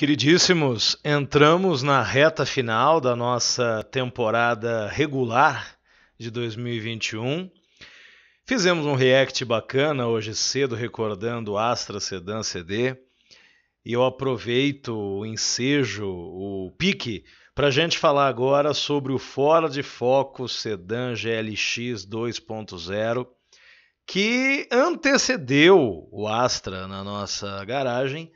Queridíssimos, entramos na reta final da nossa temporada regular de 2021. Fizemos um react bacana hoje cedo, recordando Astra Sedan CD. E eu aproveito o ensejo, o pique, para a gente falar agora sobre o fora de foco Sedan GLX 2.0, que antecedeu o Astra na nossa garagem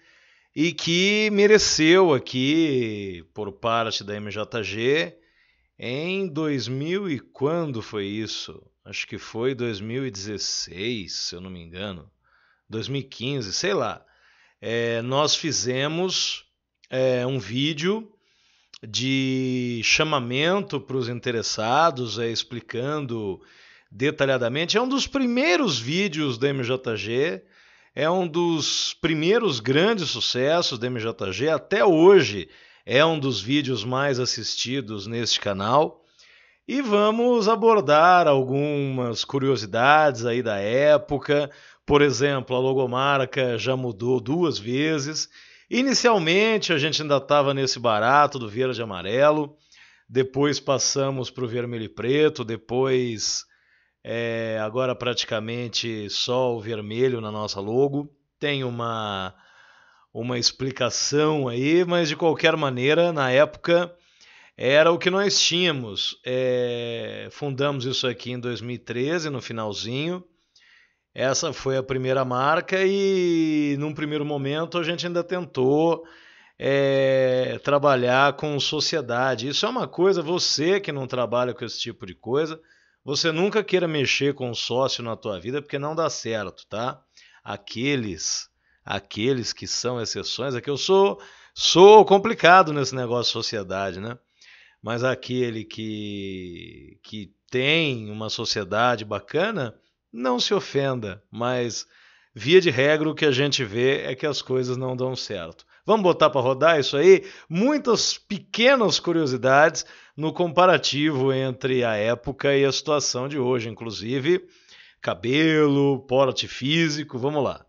e que mereceu aqui por parte da MJG em 2000 e quando foi isso? Acho que foi 2016, se eu não me engano, 2015, sei lá. É, nós fizemos é, um vídeo de chamamento para os interessados, é, explicando detalhadamente. É um dos primeiros vídeos da MJG é um dos primeiros grandes sucessos do MJG, até hoje é um dos vídeos mais assistidos neste canal. E vamos abordar algumas curiosidades aí da época. Por exemplo, a logomarca já mudou duas vezes. Inicialmente a gente ainda estava nesse barato do verde e amarelo, depois passamos para o vermelho e preto, depois é, agora praticamente só o vermelho na nossa logo. Tem uma, uma explicação aí, mas de qualquer maneira, na época era o que nós tínhamos. É, fundamos isso aqui em 2013, no finalzinho. Essa foi a primeira marca e, num primeiro momento, a gente ainda tentou é, trabalhar com sociedade. Isso é uma coisa, você que não trabalha com esse tipo de coisa, você nunca queira mexer com um sócio na tua vida porque não dá certo, tá? Aqueles, aqueles que são exceções, é que eu sou sou complicado nesse negócio de sociedade, né? Mas aquele que que tem uma sociedade bacana, não se ofenda, mas via de regra o que a gente vê é que as coisas não dão certo. Vamos botar para rodar isso aí? Muitas pequenas curiosidades no comparativo entre a época e a situação de hoje, inclusive cabelo, porte físico. Vamos lá.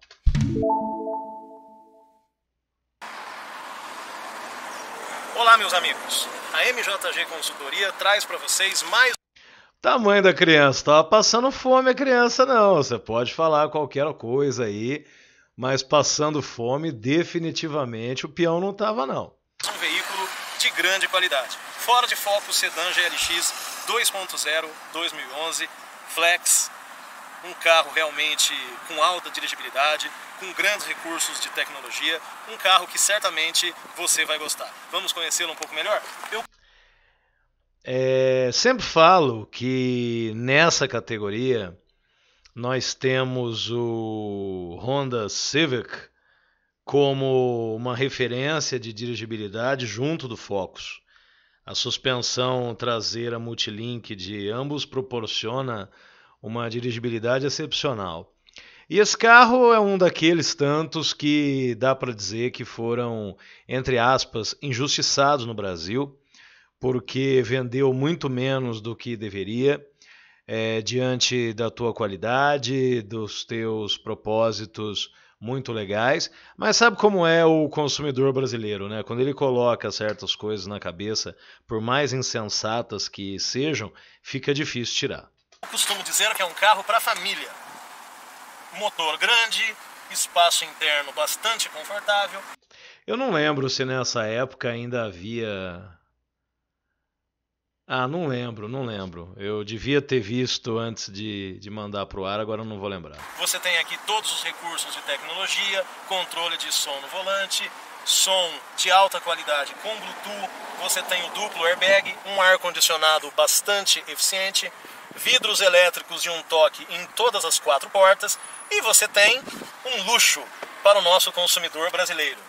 Olá, meus amigos. A MJG Consultoria traz para vocês mais. Tamanho da criança. Tava passando fome a criança, não. Você pode falar qualquer coisa aí mas passando fome, definitivamente o peão não estava não. Um veículo de grande qualidade. Fora de foco, o sedã GLX 2.0 2011 Flex, um carro realmente com alta dirigibilidade, com grandes recursos de tecnologia, um carro que certamente você vai gostar. Vamos conhecê-lo um pouco melhor? Eu... É, sempre falo que nessa categoria nós temos o Honda Civic como uma referência de dirigibilidade junto do Focus. A suspensão traseira multilink de ambos proporciona uma dirigibilidade excepcional. E esse carro é um daqueles tantos que dá para dizer que foram, entre aspas, injustiçados no Brasil, porque vendeu muito menos do que deveria é, diante da tua qualidade, dos teus propósitos muito legais, mas sabe como é o consumidor brasileiro, né? Quando ele coloca certas coisas na cabeça, por mais insensatas que sejam, fica difícil tirar. Eu costumo dizer que é um carro para família. Motor grande, espaço interno bastante confortável. Eu não lembro se nessa época ainda havia ah, não lembro, não lembro. Eu devia ter visto antes de, de mandar para o ar, agora não vou lembrar. Você tem aqui todos os recursos de tecnologia, controle de som no volante, som de alta qualidade com Bluetooth, você tem o duplo airbag, um ar-condicionado bastante eficiente, vidros elétricos de um toque em todas as quatro portas e você tem um luxo para o nosso consumidor brasileiro.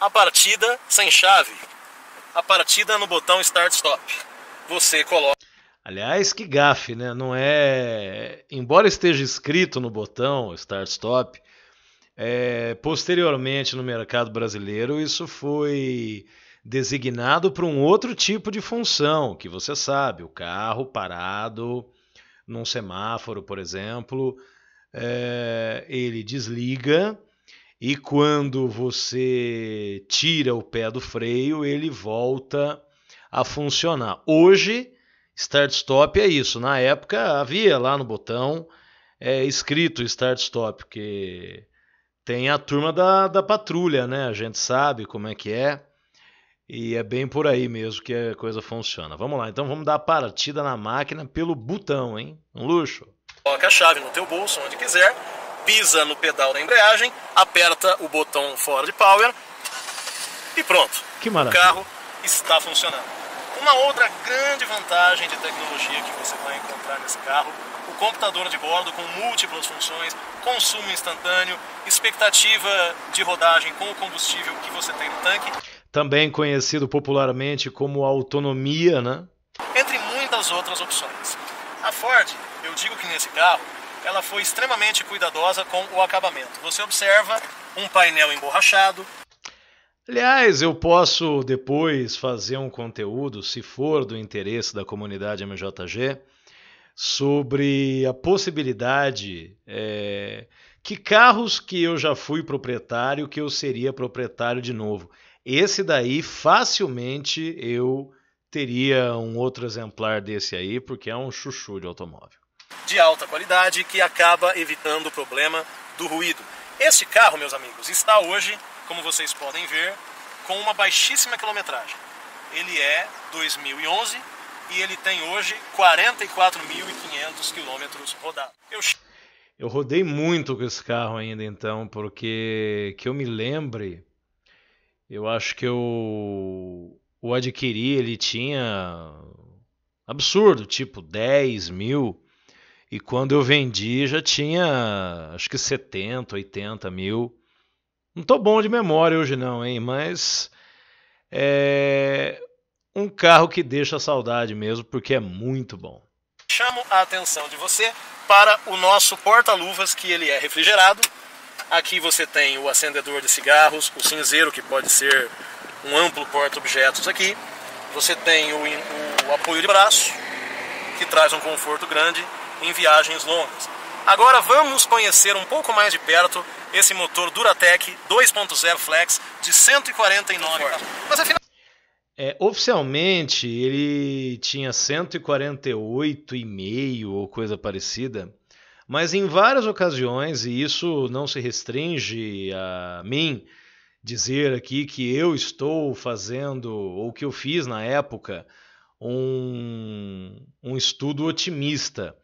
A partida sem chave, a partida no botão Start-Stop você coloca. Aliás, que gafe, né? Não é. Embora esteja escrito no botão Start Stop, é... posteriormente no mercado brasileiro isso foi designado para um outro tipo de função, que você sabe, o carro parado num semáforo, por exemplo, é, ele desliga e quando você tira o pé do freio, ele volta a funcionar. Hoje, start stop é isso. Na época havia lá no botão é, escrito start stop, que tem a turma da, da patrulha, né? A gente sabe como é que é. E é bem por aí mesmo que a coisa funciona. Vamos lá, então vamos dar a partida na máquina pelo botão, hein? Um luxo. Coloca a chave no teu bolso, onde quiser, pisa no pedal da embreagem, aperta o botão fora de power e pronto. Que maravilha. O carro está funcionando. Uma outra grande vantagem de tecnologia que você vai encontrar nesse carro, o computador de bordo com múltiplas funções, consumo instantâneo, expectativa de rodagem com o combustível que você tem no tanque. Também conhecido popularmente como autonomia, né? Entre muitas outras opções. A Ford, eu digo que nesse carro, ela foi extremamente cuidadosa com o acabamento. Você observa um painel emborrachado, Aliás, eu posso depois fazer um conteúdo, se for do interesse da comunidade MJG, sobre a possibilidade é, que carros que eu já fui proprietário, que eu seria proprietário de novo. Esse daí, facilmente, eu teria um outro exemplar desse aí, porque é um chuchu de automóvel. De alta qualidade que acaba evitando o problema do ruído. Este carro, meus amigos, está hoje como vocês podem ver, com uma baixíssima quilometragem. Ele é 2011 e ele tem hoje 44.500 quilômetros rodados. Eu... eu rodei muito com esse carro ainda então, porque que eu me lembre, eu acho que eu o adquiri, ele tinha absurdo, tipo 10 mil. E quando eu vendi já tinha acho que 70, 80 mil. Não tô bom de memória hoje não, hein? Mas é um carro que deixa saudade mesmo, porque é muito bom. Chamo a atenção de você para o nosso porta-luvas, que ele é refrigerado. Aqui você tem o acendedor de cigarros, o cinzeiro, que pode ser um amplo porta-objetos aqui. Você tem o, o apoio de braço, que traz um conforto grande em viagens longas. Agora vamos conhecer um pouco mais de perto esse motor Duratec 2.0 Flex de 149 Mas afinal é, oficialmente ele tinha 148,5 ou coisa parecida, mas em várias ocasiões, e isso não se restringe a mim, dizer aqui que eu estou fazendo, ou que eu fiz na época, um, um estudo otimista.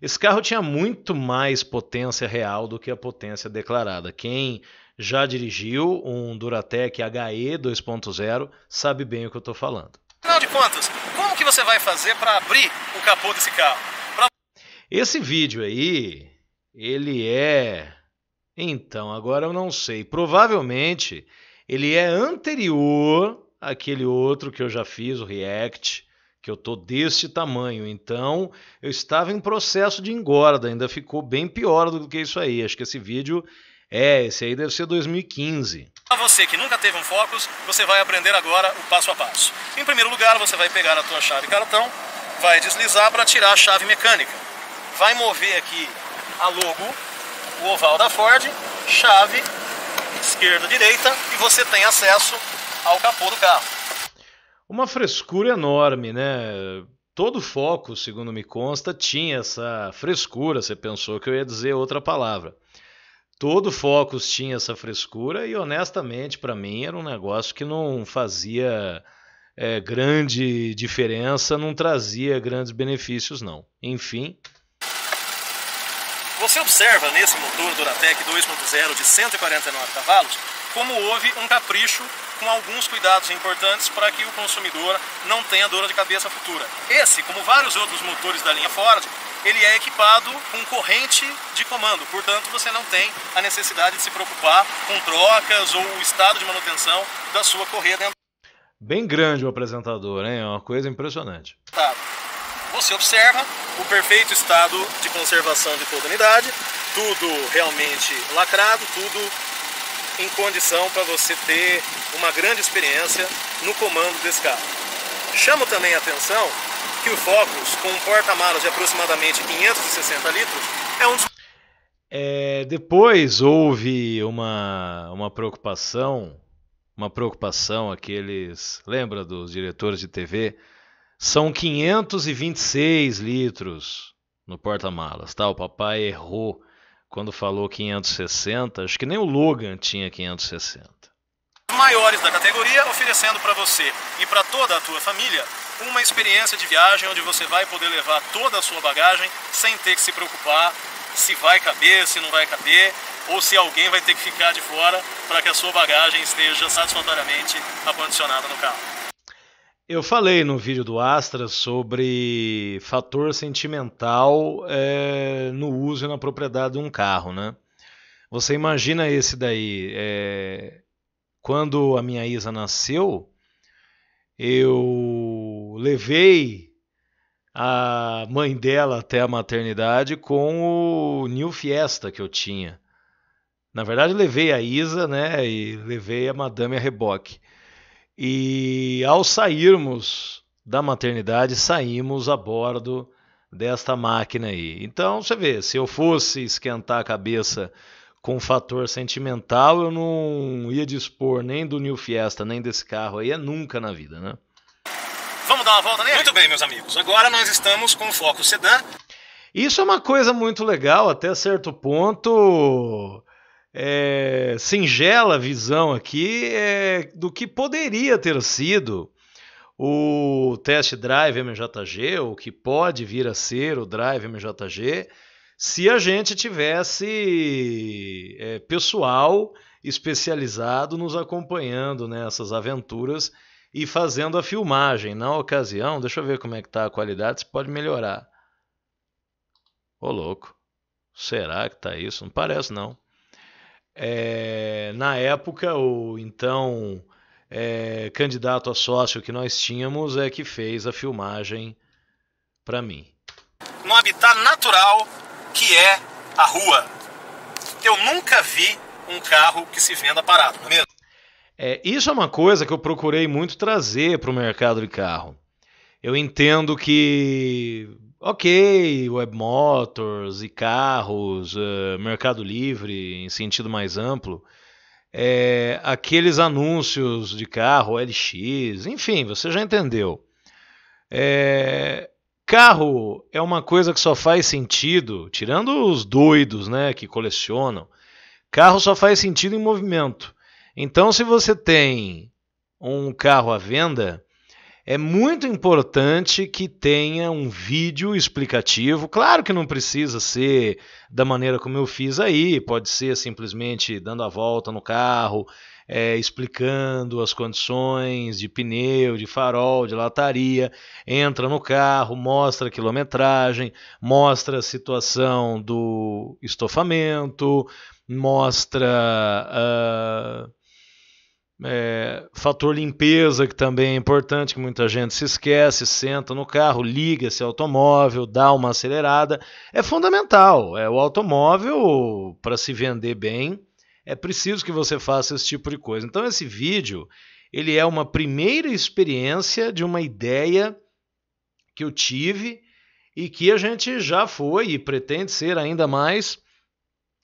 Esse carro tinha muito mais potência real do que a potência declarada. Quem já dirigiu um Duratec HE 2.0 sabe bem o que eu estou falando. Afinal de contas, como que você vai fazer para abrir o capô desse carro? Pra... Esse vídeo aí, ele é... Então, agora eu não sei. Provavelmente, ele é anterior àquele outro que eu já fiz, o React, que eu tô desse tamanho. Então, eu estava em processo de engorda, ainda ficou bem pior do que isso aí. Acho que esse vídeo é, esse aí deve ser 2015. Para você que nunca teve um Focus, você vai aprender agora o passo a passo. Em primeiro lugar, você vai pegar a tua chave cartão, vai deslizar para tirar a chave mecânica. Vai mover aqui a logo, o oval da Ford, chave esquerda, direita e você tem acesso ao capô do carro uma frescura enorme, né? Todo foco, segundo me consta, tinha essa frescura. Você pensou que eu ia dizer outra palavra. Todo foco tinha essa frescura e, honestamente, para mim era um negócio que não fazia é, grande diferença, não trazia grandes benefícios, não. Enfim. Você observa nesse motor Duratec 2.0 de 149 cavalos como houve um capricho com alguns cuidados importantes para que o consumidor não tenha dor de cabeça futura. Esse, como vários outros motores da linha Ford, ele é equipado com corrente de comando, portanto você não tem a necessidade de se preocupar com trocas ou o estado de manutenção da sua correia dentro. Bem grande o apresentador, hein? É uma coisa impressionante. Você observa o perfeito estado de conservação de toda a unidade, tudo realmente lacrado, tudo em condição para você ter uma grande experiência no comando desse carro. Chamo também a atenção que o Focus, com um porta-malas de aproximadamente 560 litros, é um dos... É, depois houve uma, uma preocupação, uma preocupação aqueles, lembra dos diretores de TV? São 526 litros no porta-malas, tá? O papai errou quando falou 560, acho que nem o Logan tinha 560. Maiores da categoria, oferecendo para você e para toda a tua família uma experiência de viagem onde você vai poder levar toda a sua bagagem sem ter que se preocupar se vai caber, se não vai caber, ou se alguém vai ter que ficar de fora para que a sua bagagem esteja satisfatoriamente acondicionada no carro. Eu falei no vídeo do Astra sobre fator sentimental é, no uso e na propriedade de um carro, né? Você imagina esse daí? É, quando a minha Isa nasceu, eu levei a mãe dela até a maternidade com o New Fiesta que eu tinha. Na verdade, levei a Isa, né? E levei a Madame a reboque. E ao sairmos da maternidade, saímos a bordo desta máquina aí. Então, você vê, se eu fosse esquentar a cabeça com o fator sentimental, eu não ia dispor nem do New Fiesta, nem desse carro aí, é nunca na vida, né? Vamos dar uma volta nele? Muito bem, meus amigos. Agora nós estamos com o foco sedã. Isso é uma coisa muito legal, até certo ponto é, singela visão aqui é, do que poderia ter sido o test drive MJG, ou que pode vir a ser o drive MJG, se a gente tivesse é, pessoal especializado nos acompanhando nessas né, aventuras e fazendo a filmagem. Na ocasião, deixa eu ver como é que está a qualidade, se pode melhorar. Ô louco, será que tá isso? Não parece não. É, na época, o então é, candidato a sócio que nós tínhamos é que fez a filmagem para mim. No habitat natural que é a rua. Eu nunca vi um carro que se venda parado, não é mesmo? É, isso é uma coisa que eu procurei muito trazer para o mercado de carro. Eu entendo que Ok, web motors e carros, uh, mercado livre em sentido mais amplo, é, aqueles anúncios de carro, LX, enfim, você já entendeu. É, carro é uma coisa que só faz sentido, tirando os doidos né, que colecionam, carro só faz sentido em movimento. Então, se você tem um carro à venda, é muito importante que tenha um vídeo explicativo. Claro que não precisa ser da maneira como eu fiz aí, pode ser simplesmente dando a volta no carro, é, explicando as condições de pneu, de farol, de lataria. Entra no carro, mostra a quilometragem, mostra a situação do estofamento, mostra. Uh é, fator limpeza, que também é importante, que muita gente se esquece, senta no carro, liga esse automóvel, dá uma acelerada. É fundamental. É, o automóvel, para se vender bem, é preciso que você faça esse tipo de coisa. Então, esse vídeo ele é uma primeira experiência de uma ideia que eu tive e que a gente já foi e pretende ser ainda mais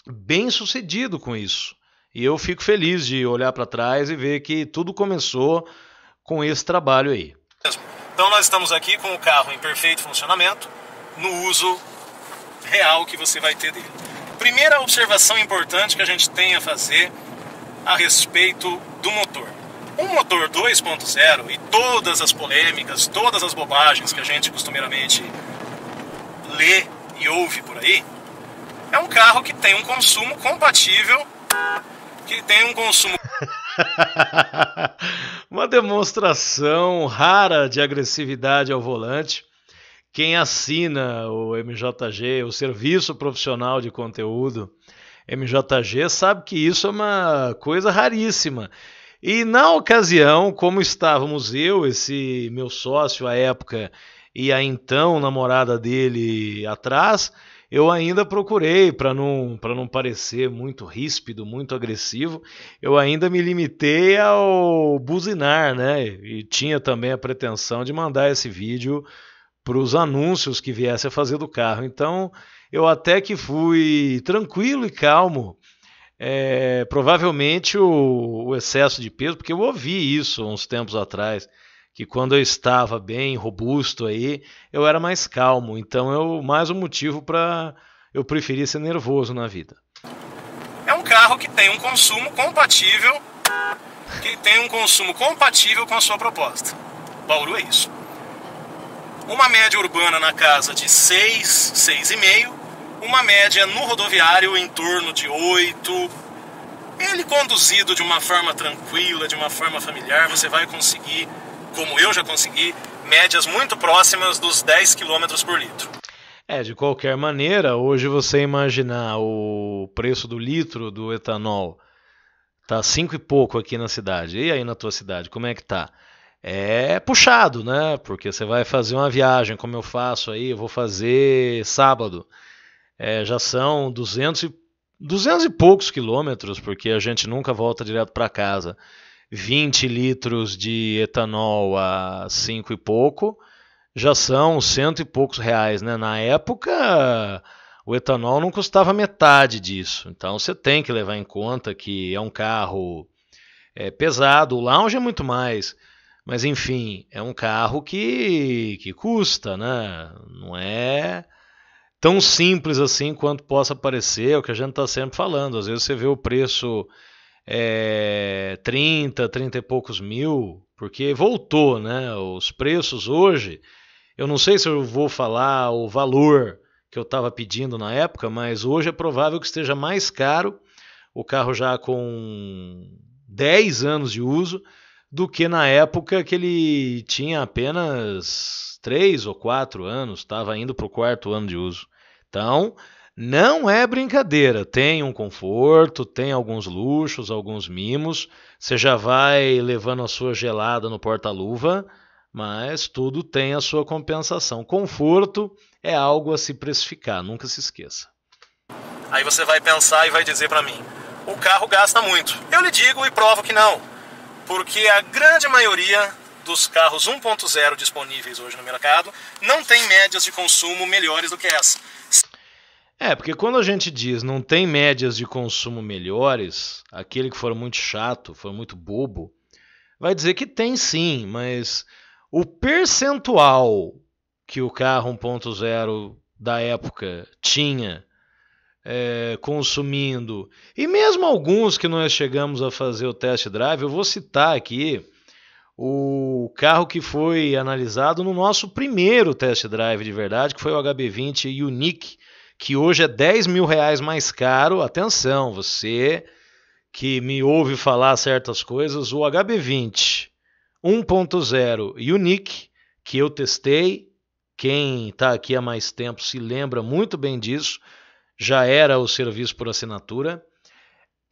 bem sucedido com isso. E eu fico feliz de olhar para trás e ver que tudo começou com esse trabalho aí. Então nós estamos aqui com o carro em perfeito funcionamento, no uso real que você vai ter dele. Primeira observação importante que a gente tem a fazer a respeito do motor. Um motor 2.0 e todas as polêmicas, todas as bobagens que a gente costumeiramente lê e ouve por aí, é um carro que tem um consumo compatível tem um consumo. Uma demonstração rara de agressividade ao volante. Quem assina o MJG, o Serviço Profissional de Conteúdo MJG, sabe que isso é uma coisa raríssima. E na ocasião, como estávamos eu, esse meu sócio à época e a então namorada dele atrás, eu ainda procurei, para não, não parecer muito ríspido, muito agressivo, eu ainda me limitei ao buzinar, né? E tinha também a pretensão de mandar esse vídeo para os anúncios que viesse a fazer do carro. Então, eu até que fui tranquilo e calmo. É, provavelmente o, o excesso de peso, porque eu ouvi isso uns tempos atrás que quando eu estava bem robusto aí, eu era mais calmo. Então eu mais um motivo para eu preferir ser nervoso na vida. É um carro que tem um consumo compatível, que tem um consumo compatível com a sua proposta. Bauru é isso. Uma média urbana na casa de 6, 6,5, uma média no rodoviário em torno de 8. Ele conduzido de uma forma tranquila, de uma forma familiar, você vai conseguir como eu já consegui, médias muito próximas dos 10 km por litro. É, de qualquer maneira, hoje você imaginar o preço do litro do etanol tá cinco e pouco aqui na cidade. E aí na tua cidade, como é que tá? É puxado, né? Porque você vai fazer uma viagem, como eu faço aí, eu vou fazer sábado. É, já são 200 e, 200 e poucos quilômetros, porque a gente nunca volta direto para casa. 20 litros de etanol a 5 e pouco, já são cento e poucos reais. Né? Na época, o etanol não custava metade disso. Então você tem que levar em conta que é um carro é, pesado, o lounge é muito mais. Mas enfim, é um carro que, que custa, né? Não é tão simples assim quanto possa parecer, é o que a gente está sempre falando. Às vezes você vê o preço é, 30, 30 e poucos mil, porque voltou, né? Os preços hoje, eu não sei se eu vou falar o valor que eu estava pedindo na época, mas hoje é provável que esteja mais caro o carro já com 10 anos de uso do que na época que ele tinha apenas 3 ou 4 anos, estava indo para o quarto ano de uso. Então, não é brincadeira, tem um conforto, tem alguns luxos, alguns mimos. Você já vai levando a sua gelada no porta-luva, mas tudo tem a sua compensação. Conforto é algo a se precificar, nunca se esqueça. Aí você vai pensar e vai dizer para mim: o carro gasta muito. Eu lhe digo e provo que não, porque a grande maioria dos carros 1.0 disponíveis hoje no mercado não tem médias de consumo melhores do que essa. É, porque quando a gente diz não tem médias de consumo melhores, aquele que for muito chato, for muito bobo, vai dizer que tem sim, mas o percentual que o carro 1.0 da época tinha é, consumindo, e mesmo alguns que nós chegamos a fazer o test drive, eu vou citar aqui o carro que foi analisado no nosso primeiro test drive de verdade, que foi o HB20 Unique que hoje é 10 mil reais mais caro. Atenção, você que me ouve falar certas coisas, o HB20 1.0 Unique, que eu testei, quem está aqui há mais tempo se lembra muito bem disso, já era o serviço por assinatura.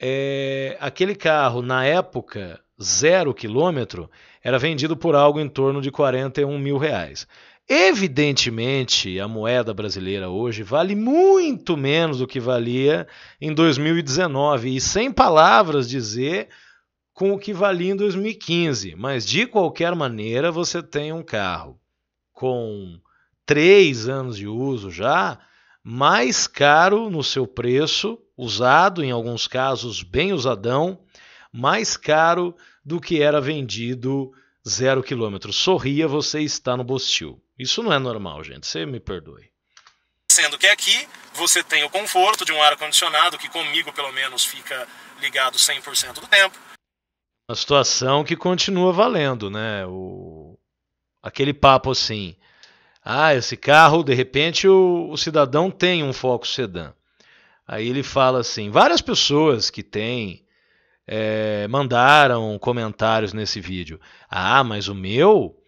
É, aquele carro, na época, zero quilômetro, era vendido por algo em torno de 41 mil reais. Evidentemente, a moeda brasileira hoje vale muito menos do que valia em 2019, e sem palavras dizer com o que valia em 2015. Mas de qualquer maneira, você tem um carro com três anos de uso já, mais caro no seu preço, usado em alguns casos bem usadão, mais caro do que era vendido zero quilômetro. Sorria, você está no Bostil. Isso não é normal, gente. Você me perdoe. Sendo que aqui você tem o conforto de um ar-condicionado que comigo, pelo menos, fica ligado 100% do tempo. Uma situação que continua valendo, né? O... Aquele papo assim. Ah, esse carro, de repente, o, o cidadão tem um foco sedã. Aí ele fala assim: várias pessoas que têm é, mandaram comentários nesse vídeo. Ah, mas o meu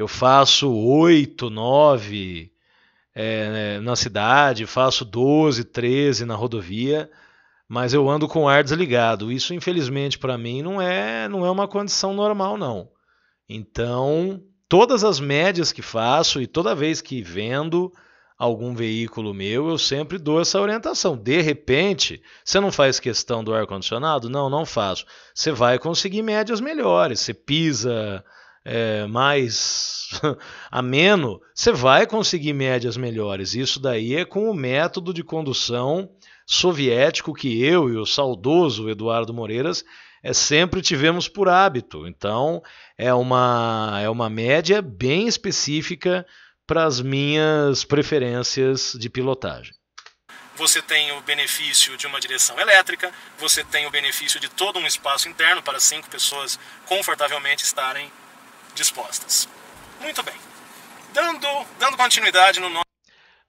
eu faço oito, nove é, né, na cidade, faço doze, treze na rodovia, mas eu ando com o ar desligado. Isso, infelizmente, para mim não é, não é uma condição normal, não. Então, todas as médias que faço e toda vez que vendo algum veículo meu, eu sempre dou essa orientação. De repente, você não faz questão do ar-condicionado? Não, não faço. Você vai conseguir médias melhores. Você pisa é, mais ameno, você vai conseguir médias melhores. Isso daí é com o método de condução soviético que eu e o saudoso Eduardo Moreiras é, sempre tivemos por hábito. Então, é uma, é uma média bem específica para as minhas preferências de pilotagem. Você tem o benefício de uma direção elétrica, você tem o benefício de todo um espaço interno para cinco pessoas confortavelmente estarem dispostas. Muito bem. Dando, dando continuidade no nosso.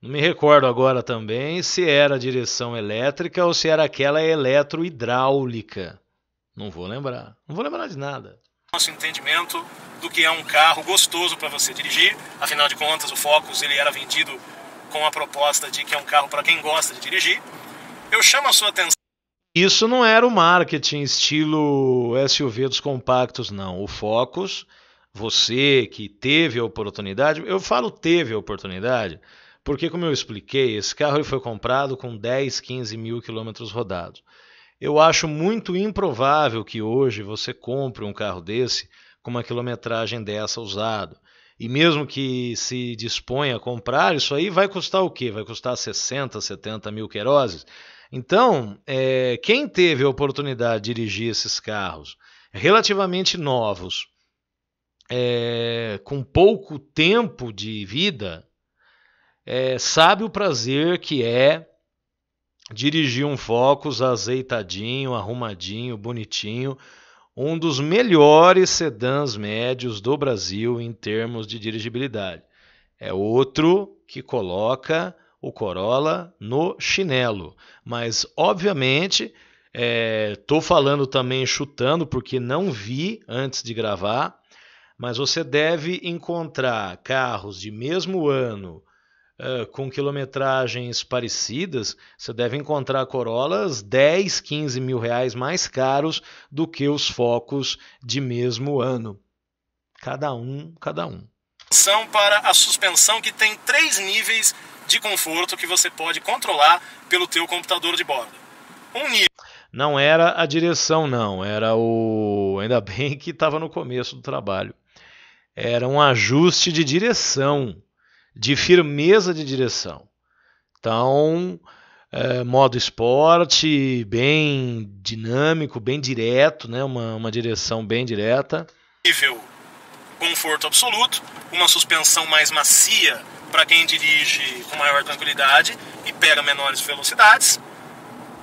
Não me recordo agora também se era direção elétrica ou se era aquela eletrohidráulica. Não vou lembrar. Não vou lembrar de nada. Nosso entendimento do que é um carro gostoso para você dirigir. Afinal de contas, o Focus ele era vendido com a proposta de que é um carro para quem gosta de dirigir. Eu chamo a sua atenção. Isso não era o marketing estilo SUV dos compactos, não. O Focus você que teve a oportunidade, eu falo teve a oportunidade, porque como eu expliquei, esse carro foi comprado com 10, 15 mil quilômetros rodados. Eu acho muito improvável que hoje você compre um carro desse com uma quilometragem dessa usado. E mesmo que se disponha a comprar, isso aí vai custar o quê? Vai custar 60, 70 mil queroses. Então, é, quem teve a oportunidade de dirigir esses carros relativamente novos, é, com pouco tempo de vida, é, sabe o prazer que é dirigir um Focus azeitadinho, arrumadinho, bonitinho, um dos melhores sedãs médios do Brasil em termos de dirigibilidade. É outro que coloca o Corolla no chinelo, mas obviamente estou eh, é, falando também chutando porque não vi antes de gravar mas você deve encontrar carros de mesmo ano uh, com quilometragens parecidas, você deve encontrar Corollas 10, 15 mil reais mais caros do que os focos de mesmo ano. Cada um, cada um. São para a suspensão que tem três níveis de conforto que você pode controlar pelo teu computador de bordo. Um nível não era a direção, não. Era o. Ainda bem que estava no começo do trabalho era um ajuste de direção, de firmeza de direção. Então, é, modo esporte, bem dinâmico, bem direto, né? uma, uma direção bem direta. Nível conforto absoluto, uma suspensão mais macia para quem dirige com maior tranquilidade e pega menores velocidades.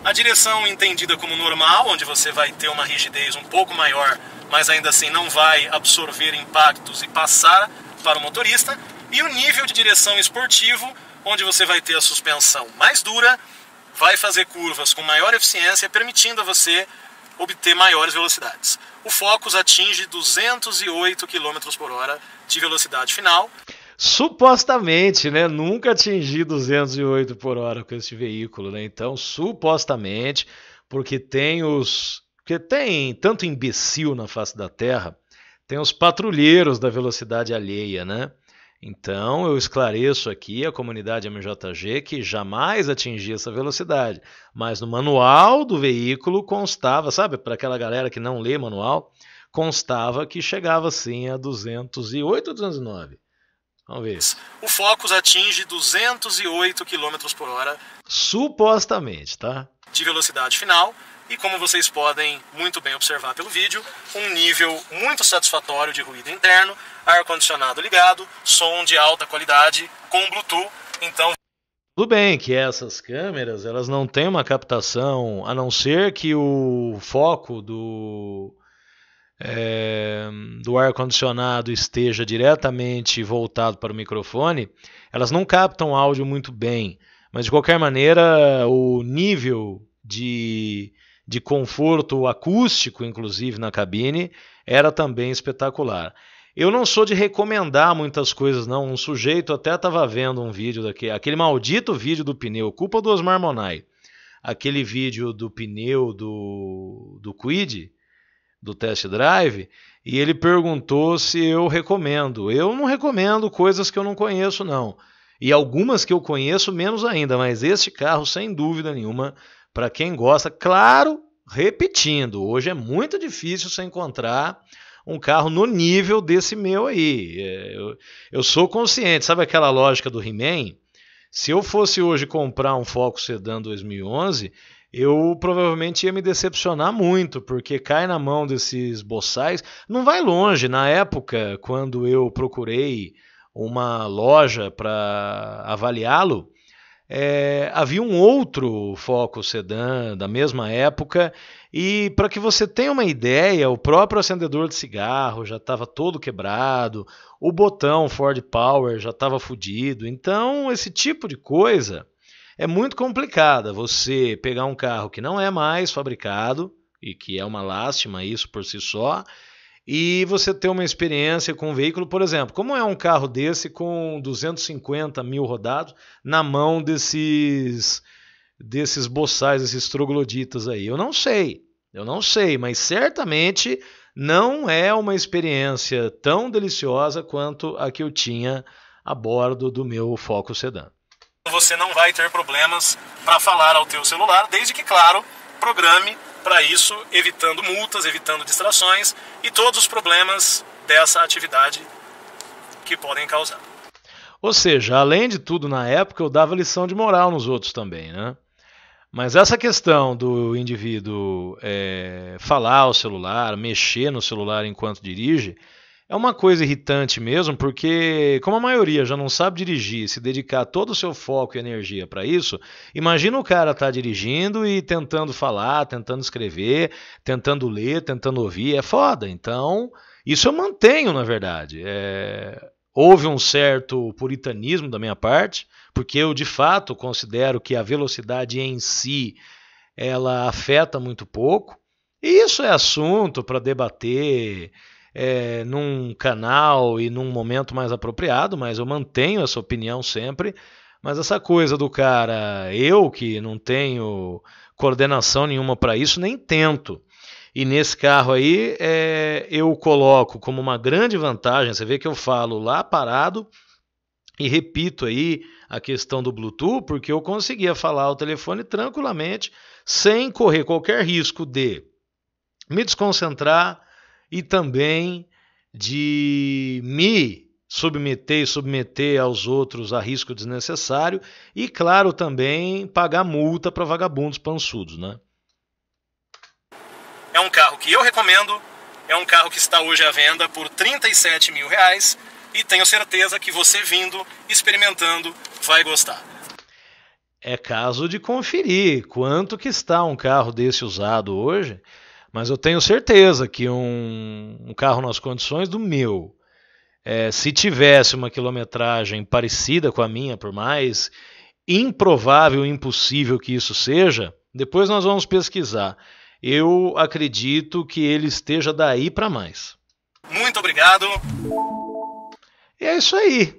A direção entendida como normal, onde você vai ter uma rigidez um pouco maior, mas ainda assim não vai absorver impactos e passar para o motorista. E o nível de direção esportivo, onde você vai ter a suspensão mais dura, vai fazer curvas com maior eficiência, permitindo a você obter maiores velocidades. O Focus atinge 208 km por hora de velocidade final supostamente, né, nunca atingi 208 por hora com esse veículo, né? Então, supostamente, porque tem os porque tem tanto imbecil na face da terra, tem os patrulheiros da velocidade alheia, né? Então, eu esclareço aqui a comunidade MJG que jamais atingia essa velocidade, mas no manual do veículo constava, sabe, para aquela galera que não lê manual, constava que chegava sim a 208 ou 209. Vamos ver. O Focus atinge 208 km por hora. Supostamente, tá? De velocidade final. E como vocês podem muito bem observar pelo vídeo, um nível muito satisfatório de ruído interno, ar-condicionado ligado, som de alta qualidade com Bluetooth. Então. Tudo bem que essas câmeras elas não têm uma captação, a não ser que o foco do é, do ar-condicionado esteja diretamente voltado para o microfone, elas não captam áudio muito bem. Mas de qualquer maneira, o nível de, de conforto acústico, inclusive na cabine, era também espetacular. Eu não sou de recomendar muitas coisas, não. Um sujeito até estava vendo um vídeo daquele, aquele maldito vídeo do pneu, culpa do Osmar Monai. Aquele vídeo do pneu do, do Quid, do test drive e ele perguntou se eu recomendo. Eu não recomendo coisas que eu não conheço, não. E algumas que eu conheço menos ainda, mas este carro, sem dúvida nenhuma, para quem gosta, claro, repetindo, hoje é muito difícil você encontrar um carro no nível desse meu aí. É, eu, eu sou consciente, sabe aquela lógica do He-Man? Se eu fosse hoje comprar um Focus Sedan 2011, eu provavelmente ia me decepcionar muito, porque cai na mão desses boçais. Não vai longe, na época, quando eu procurei uma loja para avaliá-lo, é, havia um outro Focus Sedan da mesma época e para que você tenha uma ideia, o próprio acendedor de cigarro já estava todo quebrado, o botão Ford Power já estava fudido. Então, esse tipo de coisa é muito complicada você pegar um carro que não é mais fabricado, e que é uma lástima isso por si só, e você ter uma experiência com um veículo, por exemplo, como é um carro desse com 250 mil rodados na mão desses desses boçais, esses trogloditas aí? Eu não sei, eu não sei, mas certamente não é uma experiência tão deliciosa quanto a que eu tinha a bordo do meu Foco Sedan você não vai ter problemas para falar ao teu celular, desde que, claro, programe para isso, evitando multas, evitando distrações e todos os problemas dessa atividade que podem causar. Ou seja, além de tudo, na época eu dava lição de moral nos outros também, né? Mas essa questão do indivíduo é, falar ao celular, mexer no celular enquanto dirige, é uma coisa irritante mesmo, porque como a maioria já não sabe dirigir, se dedicar todo o seu foco e energia para isso, imagina o cara estar tá dirigindo e tentando falar, tentando escrever, tentando ler, tentando ouvir, é foda. Então, isso eu mantenho, na verdade. É... Houve um certo puritanismo da minha parte, porque eu de fato considero que a velocidade em si ela afeta muito pouco. E isso é assunto para debater é, num canal e num momento mais apropriado, mas eu mantenho essa opinião sempre. Mas essa coisa do cara, eu que não tenho coordenação nenhuma para isso, nem tento. E nesse carro aí é, eu coloco como uma grande vantagem, você vê que eu falo lá parado e repito aí a questão do Bluetooth, porque eu conseguia falar ao telefone tranquilamente, sem correr qualquer risco de me desconcentrar, e também de me submeter e submeter aos outros a risco desnecessário e, claro, também pagar multa para vagabundos pansudos, né? É um carro que eu recomendo, é um carro que está hoje à venda por 37 mil reais e tenho certeza que você vindo, experimentando, vai gostar. É caso de conferir quanto que está um carro desse usado hoje mas eu tenho certeza que um, um carro nas condições do meu, é, se tivesse uma quilometragem parecida com a minha, por mais improvável e impossível que isso seja, depois nós vamos pesquisar. Eu acredito que ele esteja daí para mais. Muito obrigado. E é isso aí.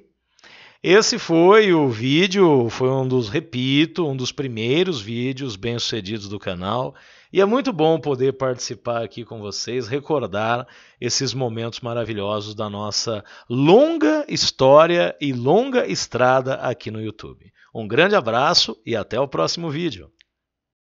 Esse foi o vídeo, foi um dos, repito, um dos primeiros vídeos bem-sucedidos do canal. E é muito bom poder participar aqui com vocês, recordar esses momentos maravilhosos da nossa longa história e longa estrada aqui no YouTube. Um grande abraço e até o próximo vídeo.